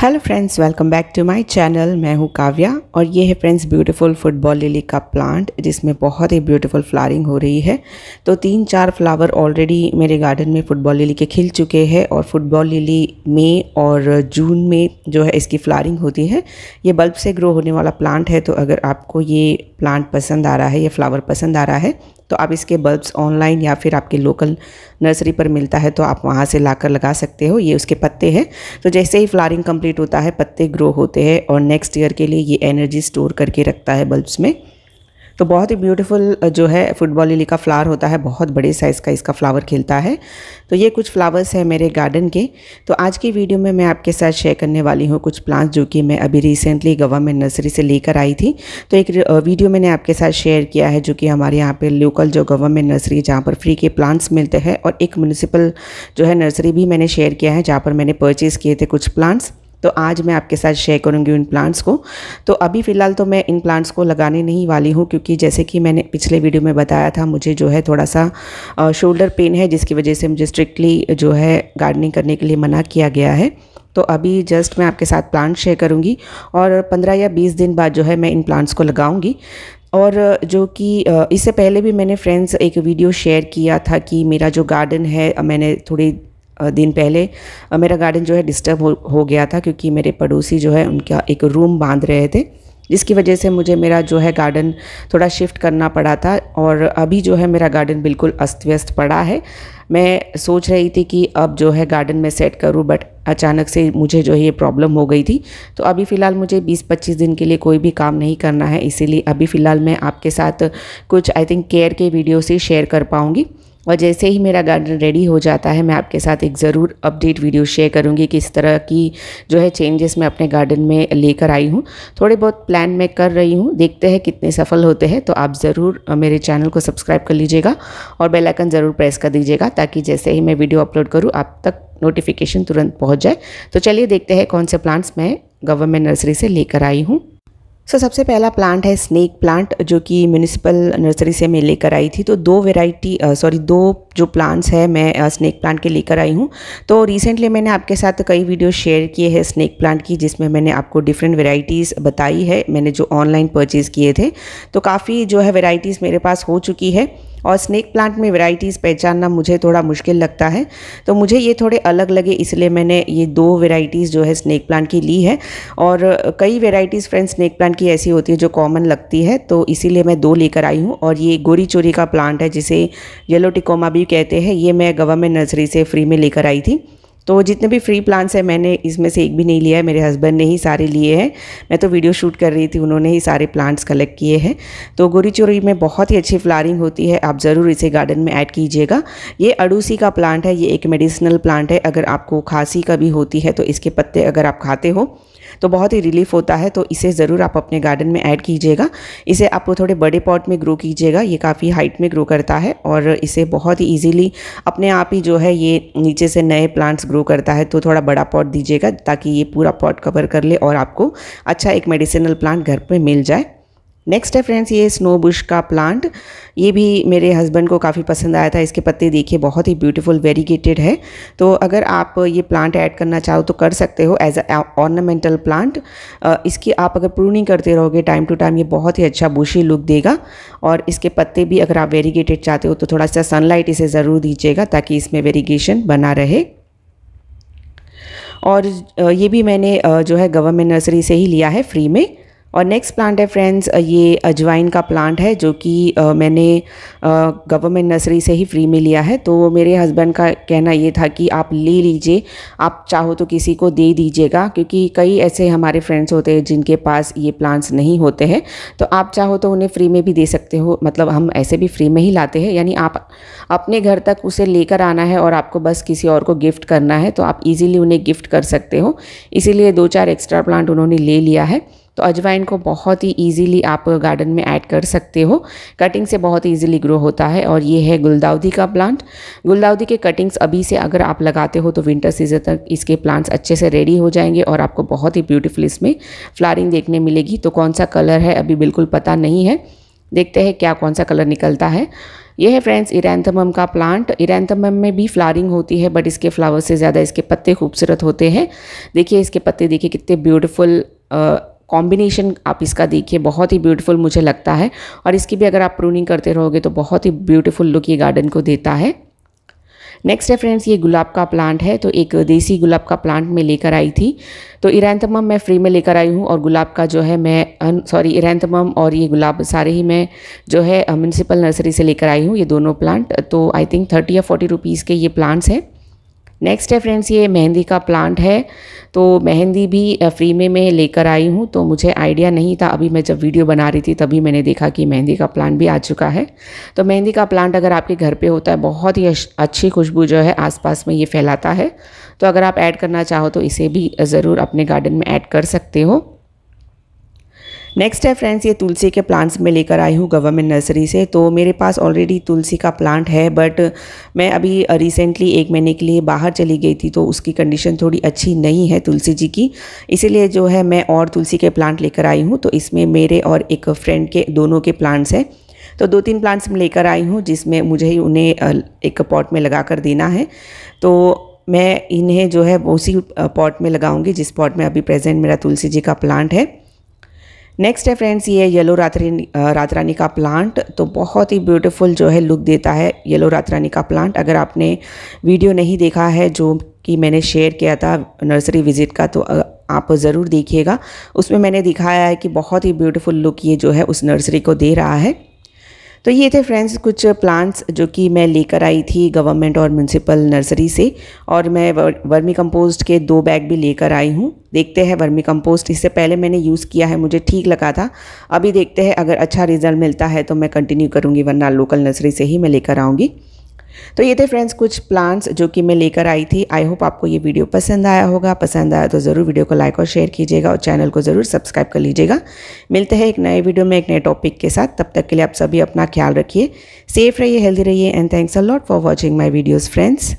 hello friends welcome back to my channel मैं हूँ काव्या और ये है फ्रेंड्स ब्यूटीफुल फुटबॉल लिली का प्लांट जिसमें बहुत ही ब्यूटीफुल फ्लावरिंग हो रही है तो तीन चार फ्लावर ऑलरेडी मेरे गार्डन में फुटबॉल लिली के खिल चुके हैं और फुटबॉल लिली मई और जून में जो है इसकी फ्लारिंग होती है ये बल्ब से ग्रो होने वाला प्लांट है तो अगर आपको ये प्लांट पसंद आ रहा है या फ्लावर पसंद आ रहा है तो आप इसके बल्ब्स ऑनलाइन या फिर आपके लोकल नर्सरी पर मिलता है तो आप वहाँ से लाकर लगा सकते हो ये उसके पत्ते हैं तो जैसे ही फ्लारिंग कंप्लीट होता है पत्ते ग्रो होते हैं और नेक्स्ट ईयर के लिए ये एनर्जी स्टोर करके रखता है बल्ब्स में तो बहुत ही ब्यूटीफुल जो है फुटबॉल लिली का फ्लावर होता है बहुत बड़े साइज़ का इसका फ्लावर खिलता है तो ये कुछ फ्लावर्स हैं मेरे गार्डन के तो आज की वीडियो में मैं आपके साथ शेयर करने वाली हूँ कुछ प्लांट्स जो कि मैं अभी रिसेंटली गवर्नमेंट नर्सरी से लेकर आई थी तो एक वीडियो मैंने आपके साथ शेयर किया है जो कि हमारे यहाँ पर लोकल जो गवर्नमेंट नर्सरी जहाँ पर फ्री के प्लांट्स मिलते हैं और एक म्यूनसिपल जो है नर्सरी भी मैंने शेयर किया है जहाँ पर मैंने परचेज़ किए थे कुछ प्लांट्स तो आज मैं आपके साथ शेयर करूंगी उन प्लांट्स को तो अभी फ़िलहाल तो मैं इन प्लांट्स को लगाने नहीं वाली हूँ क्योंकि जैसे कि मैंने पिछले वीडियो में बताया था मुझे जो है थोड़ा सा शोल्डर पेन है जिसकी वजह से मुझे स्ट्रिक्टली जो है गार्डनिंग करने के लिए मना किया गया है तो अभी जस्ट मैं आपके साथ प्लांट शेयर करूँगी और पंद्रह या बीस दिन बाद जो है मैं इन प्लांट्स को लगाऊँगी और जो कि इससे पहले भी मैंने फ्रेंड्स एक वीडियो शेयर किया था कि मेरा जो गार्डन है मैंने थोड़ी दिन पहले मेरा गार्डन जो है डिस्टर्ब हो, हो गया था क्योंकि मेरे पड़ोसी जो है उनका एक रूम बांध रहे थे जिसकी वजह से मुझे मेरा जो है गार्डन थोड़ा शिफ्ट करना पड़ा था और अभी जो है मेरा गार्डन बिल्कुल अस्त व्यस्त पड़ा है मैं सोच रही थी कि अब जो है गार्डन में सेट करूं बट अचानक से मुझे जो है ये प्रॉब्लम हो गई थी तो अभी फ़िलहाल मुझे 20-25 दिन के लिए कोई भी काम नहीं करना है इसीलिए अभी फ़िलहाल मैं आपके साथ कुछ आई थिंक केयर के वीडियो से शेयर कर पाऊँगी और जैसे ही मेरा गार्डन रेडी हो जाता है मैं आपके साथ एक ज़रूर अपडेट वीडियो शेयर करूँगी इस तरह की जो है चेंजेस मैं अपने गार्डन में लेकर आई हूँ थोड़े बहुत प्लान मैं कर रही हूँ देखते हैं कितने सफल होते हैं तो आप ज़रूर मेरे चैनल को सब्सक्राइब कर लीजिएगा और बेलाइकन ज़रूर प्रेस कर दीजिएगा ताकि जैसे ही मैं वीडियो अपलोड करूँ आप तक नोटिफिकेशन तुरंत पहुँच जाए तो चलिए देखते हैं कौन से प्लांट्स मैं गवर्नमेंट नर्सरी से लेकर आई हूँ सो so, सबसे पहला प्लांट है स्नेक प्लांट जो कि म्यूनिसिपल नर्सरी से मैं लेकर आई थी तो दो वेराइटी सॉरी दो जो प्लांट्स है मैं स्नेक प्लांट के लेकर आई हूँ तो रिसेंटली मैंने आपके साथ कई वीडियो शेयर किए हैं स्नेक प्लांट की जिसमें मैंने आपको डिफरेंट वेराइटीज़ बताई है मैंने जो ऑनलाइन परचेज़ किए थे तो काफ़ी जो है वेराइटीज़ मेरे पास हो चुकी है और स्नेक प्लांट में वेराइटीज़ पहचानना मुझे थोड़ा मुश्किल लगता है तो मुझे ये थोड़े अलग लगे इसलिए मैंने ये दो वेराइटीज़ जो है स्नैक प्लांट की ली है और कई वेराइटीज़ फ्रेंड स्नैक प्लांट की ऐसी होती है जो कॉमन लगती है तो इसीलिए मैं दो लेकर आई हूँ और ये गोरी चोरी का प्लांट है जिसे येलो टिकोमा भी कहते हैं ये मैं गवर्नमेंट नर्सरी से फ्री में लेकर आई थी तो जितने भी फ्री प्लान्स हैं मैंने इसमें से एक भी नहीं लिया है मेरे हस्बैंड ने ही सारे लिए हैं मैं तो वीडियो शूट कर रही थी उन्होंने ही सारे प्लांट्स कलेक्ट किए हैं तो गोरी चोरी में बहुत ही अच्छी फ्लारिंग होती है आप ज़रूर इसे गार्डन में ऐड कीजिएगा ये अड़ूसी का प्लांट है ये एक मेडिसिनल प्लांट है अगर आपको खांसी कभी होती है तो इसके पत्ते अगर आप खाते हो तो बहुत ही रिलीफ होता है तो इसे ज़रूर आप अपने गार्डन में ऐड कीजिएगा इसे आप थोड़े बड़े पॉट में ग्रो कीजिएगा ये काफ़ी हाइट में ग्रो करता है और इसे बहुत ही ईजिली अपने आप ही जो है ये नीचे से नए प्लांट्स ग्रो करता है तो थोड़ा बड़ा पॉट दीजिएगा ताकि ये पूरा पॉट कवर कर ले और आपको अच्छा एक मेडिसिनल प्लांट घर पर मिल जाए नेक्स्ट है फ्रेंड्स ये स्नो बुश का प्लांट ये भी मेरे हस्बैंड को काफ़ी पसंद आया था इसके पत्ते देखिए बहुत ही ब्यूटीफुल वेरीगेटेड है तो अगर आप ये प्लांट ऐड करना चाहो तो कर सकते हो एज अ ऑर्नामेंटल प्लांट इसकी आप अगर प्रूनिंग करते रहोगे टाइम टू टाइम ये बहुत ही अच्छा बुशी लुक देगा और इसके पत्ते भी अगर आप वेरीगेटेड चाहते हो तो थोड़ा सा सनलाइट इसे ज़रूर दीजिएगा ताकि इसमें वेरीगेशन बना रहे और ये भी मैंने जो है गवर्नमेंट नर्सरी से ही लिया है फ्री में और नेक्स्ट प्लांट है फ्रेंड्स ये अजवाइन का प्लांट है जो कि मैंने गवर्नमेंट नर्सरी से ही फ्री में लिया है तो मेरे हस्बैंड का कहना ये था कि आप ले लीजिए आप चाहो तो किसी को दे दीजिएगा क्योंकि कई ऐसे हमारे फ्रेंड्स होते हैं जिनके पास ये प्लांट्स नहीं होते हैं तो आप चाहो तो उन्हें फ्री में भी दे सकते हो मतलब हम ऐसे भी फ्री में ही लाते हैं यानी आप अपने घर तक उसे लेकर आना है और आपको बस किसी और को गिफ्ट करना है तो आप इजीली उन्हें गिफ्ट कर सकते हो इसीलिए दो चार एक्स्ट्रा प्लांट उन्होंने ले लिया है तो अजवाइन को बहुत ही ईजीली आप गार्डन में ऐड कर सकते हो कटिंग से बहुत ईजीली ग्रो होता है और ये है गुलदाउदी का प्लांट गुलदाउदी के कटिंग्स अभी से अगर आप लगाते हो तो विंटर सीजन तक इसके प्लांट्स अच्छे से रेडी हो जाएंगे और आपको बहुत ही ब्यूटीफुल इसमें फ्लारिंग देखने मिलेगी तो कौन सा कलर है अभी बिल्कुल पता नहीं है देखते हैं क्या कौन सा कलर निकलता है यह है फ्रेंड्स इरेंथमम का प्लांट इरेंथमम में भी फ्लारिंग होती है बट इसके फ्लावर से ज़्यादा इसके पत्ते खूबसूरत होते हैं देखिए इसके पत्ते देखिए कितने ब्यूटीफुल कॉम्बिनेशन आप इसका देखिए बहुत ही ब्यूटीफुल मुझे लगता है और इसकी भी अगर आप प्रूनिंग करते रहोगे तो बहुत ही ब्यूटीफुल लुक ये गार्डन को देता है नेक्स्ट है फ्रेंड्स ये गुलाब का प्लांट है तो एक देसी गुलाब का प्लांट मैं लेकर आई थी तो इरांतमम मैं फ्री में लेकर आई हूँ और गुलाब का जो है मैं सॉरी इरांतमम और ये गुलाब सारे ही मैं जो है म्यूनसिपल नर्सरी से लेकर आई हूँ ये दोनों प्लांट तो आई थिंक थर्टी या फोर्टी रुपीज़ के ये प्लांट्स हैं नेक्स्ट है फ्रेंड्स ये मेहंदी का प्लांट है तो मेहंदी भी फ्री में मैं लेकर आई हूँ तो मुझे आइडिया नहीं था अभी मैं जब वीडियो बना रही थी तभी मैंने देखा कि मेहंदी का प्लांट भी आ चुका है तो मेहंदी का प्लांट अगर आपके घर पे होता है बहुत ही अच्छी खुशबू जो है आसपास में ये फैलाता है तो अगर आप ऐड करना चाहो तो इसे भी ज़रूर अपने गार्डन में ऐड कर सकते हो नेक्स्ट है फ्रेंड्स ये तुलसी के प्लांट्स मैं लेकर आई हूँ गवर्नमेंट नर्सरी से तो मेरे पास ऑलरेडी तुलसी का प्लांट है बट मैं अभी रिसेंटली एक महीने के लिए बाहर चली गई थी तो उसकी कंडीशन थोड़ी अच्छी नहीं है तुलसी जी की इसीलिए जो है मैं और तुलसी के प्लांट लेकर आई हूँ तो इसमें मेरे और एक फ्रेंड के दोनों के प्लांट्स हैं तो दो तीन प्लांट्स मैं लेकर आई हूँ जिसमें मुझे ही उन्हें एक पॉट में लगा कर देना है तो मैं इन्हें जो है उसी पॉट में लगाऊंगी जिस पॉट में अभी प्रेजेंट मेरा तुलसी जी का प्लांट है नेक्स्ट है फ्रेंड्स ये येलो रात्रि रातरानी का प्लांट तो बहुत ही ब्यूटीफुल जो है लुक देता है येलो रातरानी का प्लांट अगर आपने वीडियो नहीं देखा है जो कि मैंने शेयर किया था नर्सरी विज़िट का तो आप ज़रूर देखिएगा उसमें मैंने दिखाया है कि बहुत ही ब्यूटीफुल लुक ये जो है उस नर्सरी को दे रहा है तो ये थे फ्रेंड्स कुछ प्लांट्स जो कि मैं लेकर आई थी गवर्नमेंट और म्यूनसिपल नर्सरी से और मैं वर्मी कंपोस्ट के दो बैग भी लेकर आई हूँ देखते हैं वर्मी कंपोस्ट इससे पहले मैंने यूज़ किया है मुझे ठीक लगा था अभी देखते हैं अगर अच्छा रिजल्ट मिलता है तो मैं कंटिन्यू करूँगी वरना लोकल नर्सरी से ही मैं लेकर आऊँगी तो ये थे फ्रेंड्स कुछ प्लांट्स जो कि मैं लेकर आई थी आई होप आपको ये वीडियो पसंद आया होगा पसंद आया तो ज़रूर वीडियो को लाइक और शेयर कीजिएगा और चैनल को ज़रूर सब्सक्राइब कर लीजिएगा मिलते हैं एक नए वीडियो में एक नए टॉपिक के साथ तब तक के लिए आप सभी अपना ख्याल रखिए सेफ रहिए हेल्दी रहिए and thanks a lot for watching my videos friends